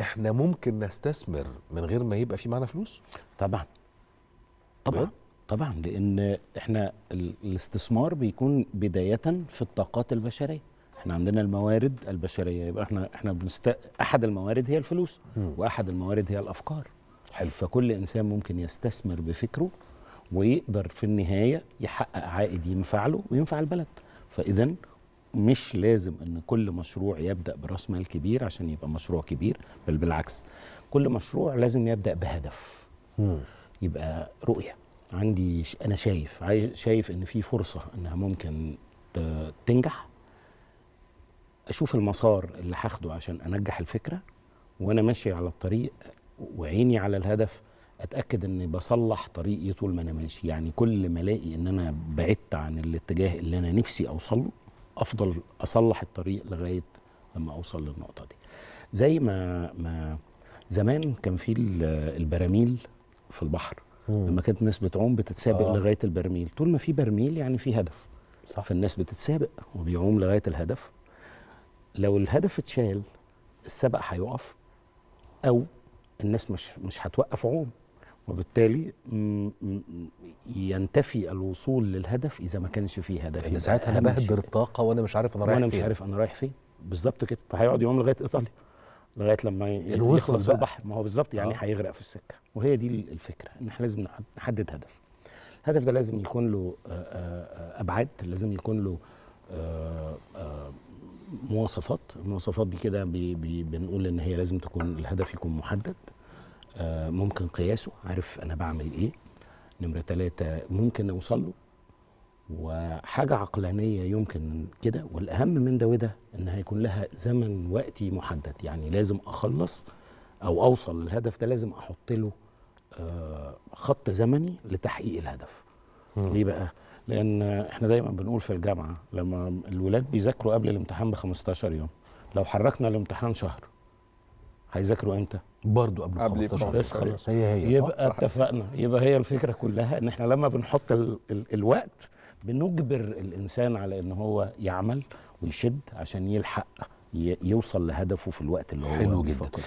احنا ممكن نستثمر من غير ما يبقى في معانا فلوس طبعا طبعا طبعا لان احنا الاستثمار بيكون بدايه في الطاقات البشريه احنا عندنا الموارد البشريه يبقى احنا احنا بنست... احد الموارد هي الفلوس واحد الموارد هي الافكار حلو فكل انسان ممكن يستثمر بفكره ويقدر في النهايه يحقق عائد ينفع له وينفع البلد فاذا مش لازم ان كل مشروع يبدا براس مال كبير عشان يبقى مشروع كبير بل بالعكس كل مشروع لازم يبدا بهدف يبقى رؤيه عندي انا شايف شايف ان في فرصه انها ممكن تنجح اشوف المسار اللي هاخده عشان انجح الفكره وانا ماشي على الطريق وعيني على الهدف اتاكد اني بصلح طريقي طول ما انا ماشي يعني كل ما الاقي ان انا بعدت عن الاتجاه اللي انا نفسي اوصل له افضل اصلح الطريق لغايه لما اوصل للنقطه دي زي ما ما زمان كان في البراميل في البحر مم. لما كانت الناس بتعوم بتتسابق آه. لغايه البرميل طول ما في برميل يعني في هدف صح. فالناس بتتسابق وبيعوم لغايه الهدف لو الهدف اتشال السبق هيقف او الناس مش مش هتوقف عوم وبالتالي ينتفي الوصول للهدف اذا ما كانش فيه هدف يعني ساعتها انا بهدر الطاقه وانا مش عارف انا رايح فين وانا مش عارف انا رايح فين بالظبط كده فهيقعد يوم لغايه ايطاليا لغايه لما يخلص البحر ما هو بالظبط يعني آه. هيغرق في السكه وهي دي الفكره ان احنا لازم نحدد هدف الهدف ده لازم يكون له آه، آه، ابعاد لازم يكون له آه، مواصفات المواصفات دي كده بنقول ان هي لازم تكون الهدف يكون محدد آه، ممكن قياسه عارف انا بعمل ايه نمره ثلاثة ممكن اوصل له وحاجة عقلانية يمكن كده والأهم من ده وده إن هيكون لها زمن وقتي محدد يعني لازم أخلص أو أوصل للهدف ده لازم أحط له آه، خط زمني لتحقيق الهدف م. ليه بقى؟ لأن إحنا دايما بنقول في الجامعة لما الولاد بيذاكروا قبل الامتحان ب 15 يوم لو حركنا الامتحان شهر هيذاكروا إمتى؟ برضه قبل, قبل 15 خلاص هي هي يبقى صح اتفقنا صح. يبقى هي الفكره كلها ان احنا لما بنحط الـ الـ الوقت بنجبر الانسان على ان هو يعمل ويشد عشان يلحق يوصل لهدفه في الوقت اللي هو حلو جدا